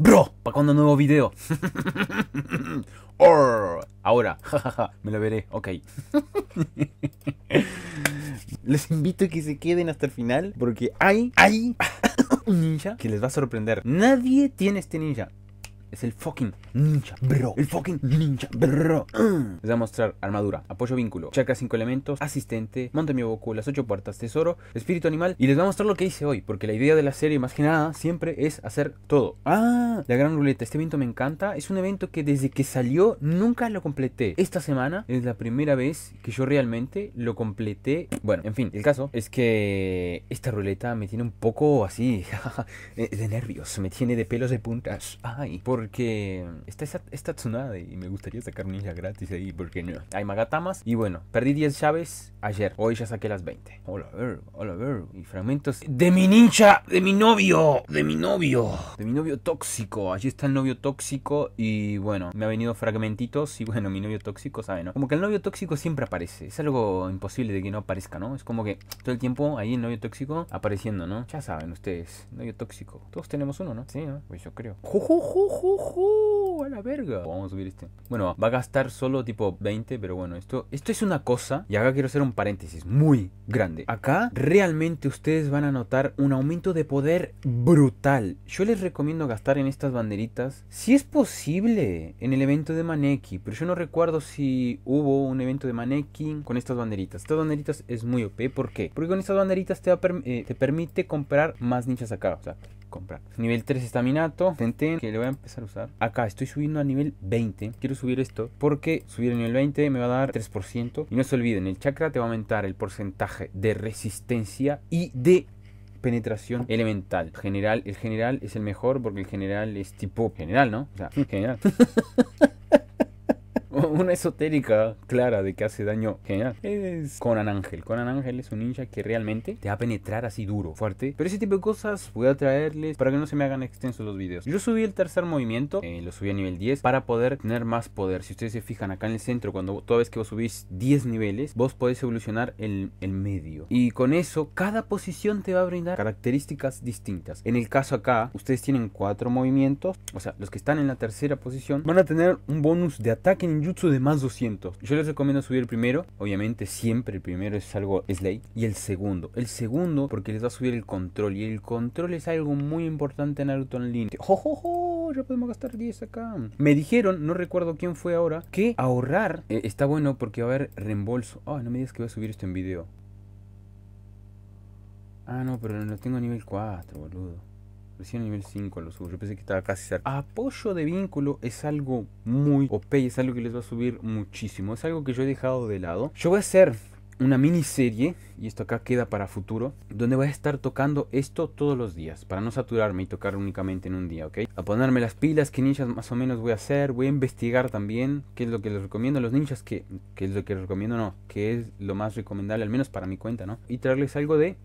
Bro, ¿para cuando nuevo video? ahora, me lo veré, ok. Les invito a que se queden hasta el final porque hay, hay un ninja que les va a sorprender. Nadie tiene este ninja. Es el fucking ninja, bro. El fucking ninja, bro. Les voy a mostrar armadura, apoyo vínculo, chakra cinco elementos, asistente, mi Boku, las ocho puertas, tesoro, espíritu animal. Y les voy a mostrar lo que hice hoy, porque la idea de la serie más que nada siempre es hacer todo. Ah, la gran ruleta. Este evento me encanta. Es un evento que desde que salió nunca lo completé. Esta semana es la primera vez que yo realmente lo completé. Bueno, en fin, el caso es que esta ruleta me tiene un poco así de nervios. Me tiene de pelos de puntas. Ay, por porque está esta, esta y me gustaría sacar ninja gratis ahí, porque no. Hay magatamas. Y bueno, perdí 10 llaves ayer. Hoy ya saqué las 20. Hola, ver, hola, ver. Y fragmentos de mi ninja, de mi novio, de mi novio, de mi novio tóxico. Allí está el novio tóxico. Y bueno, me ha venido fragmentitos. Y bueno, mi novio tóxico, ¿saben, no? Como que el novio tóxico siempre aparece. Es algo imposible de que no aparezca, ¿no? Es como que todo el tiempo ahí el novio tóxico apareciendo, ¿no? Ya saben ustedes, novio tóxico. Todos tenemos uno, ¿no? Sí, ¿no? Pues yo creo. ¡Ju, Juju, ¡Ujú! ¡A la verga! Vamos a subir este. Bueno, va a gastar solo tipo 20, pero bueno, esto, esto es una cosa. Y acá quiero hacer un paréntesis muy grande. Acá realmente ustedes van a notar un aumento de poder brutal. Yo les recomiendo gastar en estas banderitas, si es posible, en el evento de Maneki. Pero yo no recuerdo si hubo un evento de Maneki con estas banderitas. Estas banderitas es muy OP. ¿Por qué? Porque con estas banderitas te, eh, te permite comprar más nichas acá. O sea, comprar. Nivel 3 estaminato, tenten, que le voy a empezar a usar. Acá estoy subiendo a nivel 20. Quiero subir esto porque subir a nivel 20 me va a dar 3%. Y no se olviden, el chakra te va a aumentar el porcentaje de resistencia y de penetración elemental. General, el general es el mejor porque el general es tipo general, ¿no? O sea, general. una esotérica clara de que hace daño genial es Conan Ángel. Conan Ángel es un ninja que realmente te va a penetrar así duro, fuerte. Pero ese tipo de cosas voy a traerles para que no se me hagan extensos los videos. Yo subí el tercer movimiento, eh, lo subí a nivel 10 para poder tener más poder. Si ustedes se fijan acá en el centro, cuando toda vez que vos subís 10 niveles, vos podés evolucionar el, el medio. Y con eso, cada posición te va a brindar características distintas. En el caso acá, ustedes tienen cuatro movimientos. O sea, los que están en la tercera posición van a tener un bonus de ataque en YouTube de más 200. Yo les recomiendo subir el primero. Obviamente siempre el primero es algo Slate. Y el segundo. El segundo porque les va a subir el control. Y el control es algo muy importante en Naruto Online. jo Ya podemos gastar 10 acá. Me dijeron, no recuerdo quién fue ahora, que ahorrar eh, está bueno porque va a haber reembolso. Ah, no me digas que voy a subir esto en video. Ah, no, pero lo tengo a nivel 4, boludo nivel 5 lo subo. Yo pensé que estaba casi cerca. Apoyo de vínculo es algo muy OP. Es algo que les va a subir muchísimo. Es algo que yo he dejado de lado. Yo voy a hacer una miniserie, y esto acá queda para futuro, donde voy a estar tocando esto todos los días, para no saturarme y tocar únicamente en un día, ¿ok? A ponerme las pilas, qué ninjas más o menos voy a hacer, voy a investigar también qué es lo que les recomiendo los ninjas, que, que es lo que les recomiendo, no, Qué es lo más recomendable, al menos para mi cuenta, ¿no? Y traerles algo de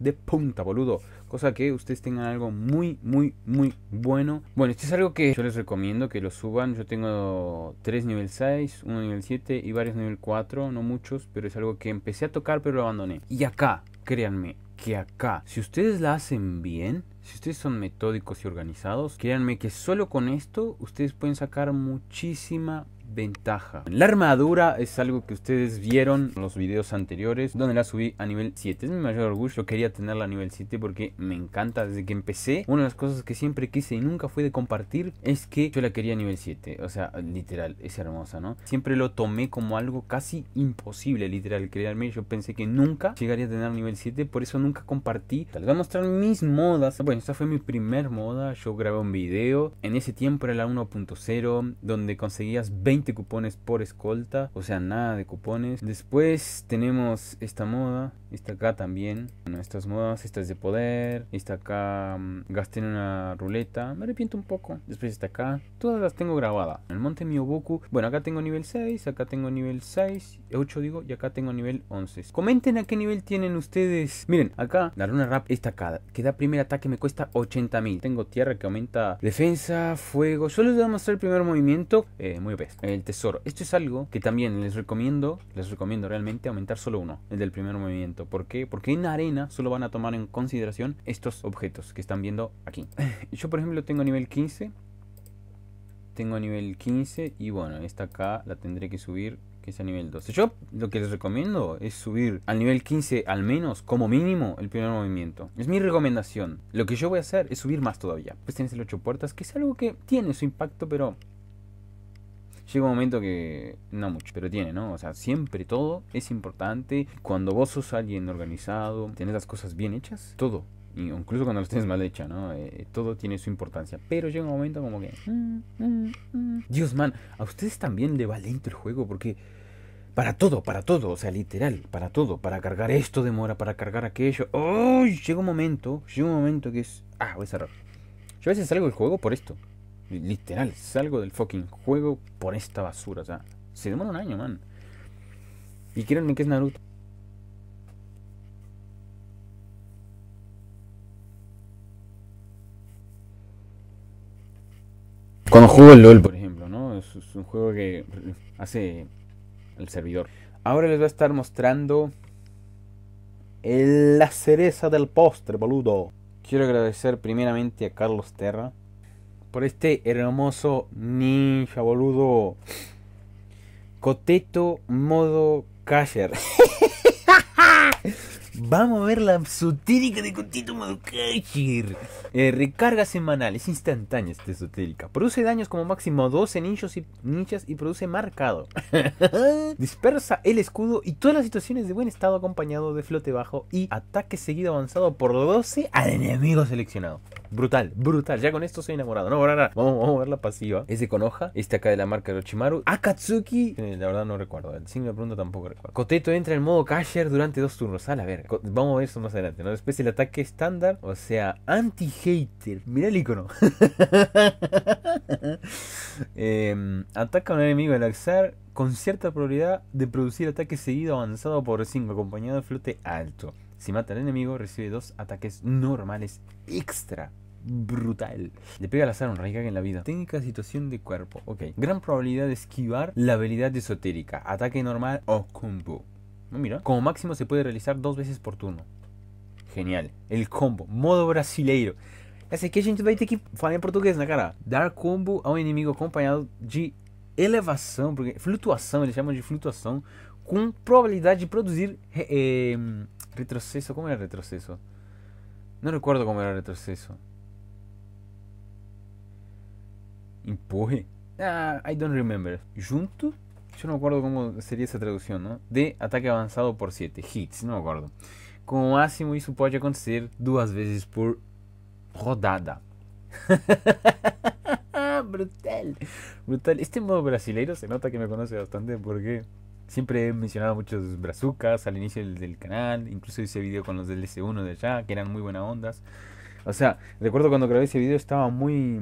de punta, boludo. Cosa que ustedes tengan algo muy, muy, muy bueno. Bueno, esto es algo que yo les recomiendo que lo suban. Yo tengo tres nivel 6, 1 nivel 7 y varios nivel 4, no muchos, pero es algo que empecé a tocar pero lo abandoné. Y acá, créanme, que acá, si ustedes la hacen bien, si ustedes son metódicos y organizados, créanme que solo con esto ustedes pueden sacar muchísima ventaja. La armadura es algo que ustedes vieron en los videos anteriores, donde la subí a nivel 7. Es mi mayor orgullo, quería tenerla a nivel 7 porque me encanta desde que empecé. Una de las cosas que siempre quise y nunca fue de compartir es que yo la quería a nivel 7. O sea, literal, es hermosa, ¿no? Siempre lo tomé como algo casi imposible, literal, crearme. Yo pensé que nunca llegaría a tener nivel 7, por eso nunca compartí. Les voy a mostrar mis modas. Bueno, esta fue mi primer moda. Yo grabé un video. En ese tiempo era la 1.0, donde conseguías 20 20 cupones por escolta, o sea, nada de cupones. Después tenemos esta moda, esta acá también. Bueno, estas modas, esta es de poder, esta acá mm, gasten una ruleta, me arrepiento un poco. Después está acá, todas las tengo grabadas. En el monte Miyoboku, bueno, acá tengo nivel 6, acá tengo nivel 6, 8 digo, y acá tengo nivel 11. Comenten a qué nivel tienen ustedes. Miren, acá la luna rap, está acá, que da primer ataque me cuesta 80.000. Tengo tierra que aumenta defensa, fuego. Solo les voy a mostrar el primer movimiento, eh, muy bestia el tesoro. Esto es algo que también les recomiendo, les recomiendo realmente aumentar solo uno, el del primer movimiento. ¿Por qué? Porque en arena solo van a tomar en consideración estos objetos que están viendo aquí. Yo por ejemplo tengo nivel 15, tengo nivel 15 y bueno, esta acá la tendré que subir que es a nivel 12. Yo lo que les recomiendo es subir al nivel 15 al menos, como mínimo, el primer movimiento. Es mi recomendación. Lo que yo voy a hacer es subir más todavía. Pues tienes el 8 puertas, que es algo que tiene su impacto, pero llega un momento que no mucho, pero tiene, ¿no? O sea, siempre todo es importante. Cuando vos sos alguien organizado, tenés las cosas bien hechas, todo. Incluso cuando lo tienes mal hecha, ¿no? Eh, eh, todo tiene su importancia. Pero llega un momento como que... Mm, mm, mm". Dios, man, a ustedes también le va lento el juego porque... Para todo, para todo, o sea, literal, para todo, para cargar esto demora, para cargar aquello. Uy, Llega un momento, llega un momento que es... Ah, voy a cerrar. Yo a veces salgo del juego por esto. Literal, salgo del fucking juego por esta basura. O sea, se demora un año, man. Y créanme que es Naruto. Cuando juego el LOL, por ejemplo, ¿no? Es, un juego que hace el servidor. Ahora les voy a estar mostrando el, la cereza del postre, boludo. Quiero agradecer primeramente a Carlos Terra por este hermoso ninja boludo. Coteto modo Casher. Vamos a ver la esotérica de Cotito modo Eh, recarga semanal, es instantánea esta esotérica. Produce daños como máximo 12 ninjas y, y produce marcado. Dispersa el escudo y todas las situaciones de buen estado acompañado de flote bajo y ataque seguido avanzado por 12 al enemigo seleccionado. Brutal, brutal. Ya con esto soy enamorado. No, no, no. Vamos, a ver la pasiva. Ese con hoja Este acá de la marca de Ochimaru. Akatsuki. Eh, la verdad no recuerdo. El signo de pregunta tampoco recuerdo. Coteto entra en modo Kasher durante dos turnos. A la verga vamos a ver eso más adelante, ¿no? Después el ataque estándar, o sea, anti-hater. Mira el icono. Em, ataca a un enemigo al azar con cierta probabilidad de producir ataque seguido avanzado por 5, acompañado de flote alto. Si mata al enemigo, recibe dos ataques normales extra brutal. Le pega al azar un Raikage en la vida. Técnica situación de cuerpo. Ok. Gran probabilidad de esquivar la habilidad esotérica. Ataque normal o combo. No, ah, mira. Como máximo se puede realizar dos veces por turno. Genial. El combo. Modo brasileiro. Essa aqui a gente vai ter que falar em português, né, cara? Dar combo a um inimigo acompanhado de elevação, porque flutuação, eles chamam de flutuação, com probabilidade de produzir eh, retrocesso. Como era retrocesso? Não recordo como era retrocesso. Empurre? Ah, I don't remember. Junto Yo no me acuerdo cómo sería esa traducción, ¿no? De ataque avanzado por 7, hits, no me Como Como y máximo, su pode acontecer duas veces por rodada. brutal, brutal. Este modo brasileiro se nota que me conoce bastante porque siempre he mencionado muchos brazucas al inicio del, canal. Incluso hice video con los del S1 de allá, que eran muy buenas ondas. O sea, recuerdo cuando grabé ese video estaba muy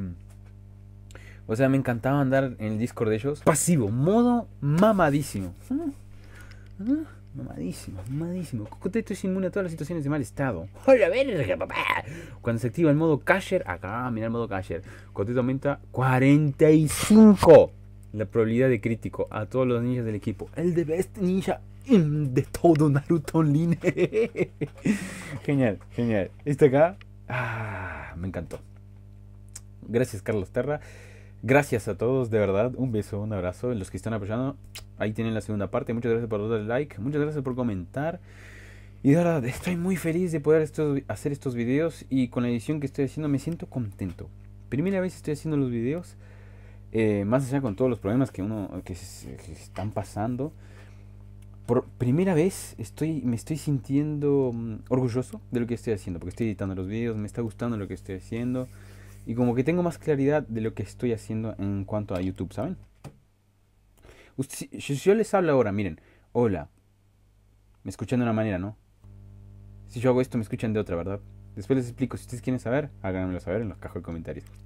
o sea, me encantaba andar en el Discord de ellos. Pasivo, modo mamadísimo. Ah, ah, mamadísimo, mamadísimo. Cocoteto es inmune a todas las situaciones de mal estado. ¡Hola, papá! Cuando se activa el modo Casher, acá, mira el modo Casher. Cocoteto aumenta 45 la probabilidad de crítico a todos los ninjas del equipo. El de best ninja de todo Naruto Online. genial, genial. Este acá, ah, me encantó. Gracias, Carlos Terra. Gracias a todos, de verdad. Un beso, un abrazo. Los que están apoyando, ahí tienen la segunda parte. Muchas gracias por darle like. Muchas gracias por comentar. Y de verdad, estoy muy feliz de poder hacer estos videos. Y con la edición que estoy haciendo, me siento contento. Primera vez estoy haciendo los videos. Eh, más allá con todos los problemas que uno que, están pasando. Por primera vez estoy, me estoy sintiendo mm, orgulloso de lo que estoy haciendo. Porque estoy editando los videos, me está gustando lo que estoy haciendo. Y como que tengo más claridad de lo que estoy haciendo en cuanto a YouTube, ¿saben? si, yo les hablo ahora, miren, hola. Me escuchan de una manera, ¿no? Si yo hago esto, me escuchan de otra, ¿verdad? Después les explico. Si ustedes quieren saber, háganmelo saber en los cajos de comentarios.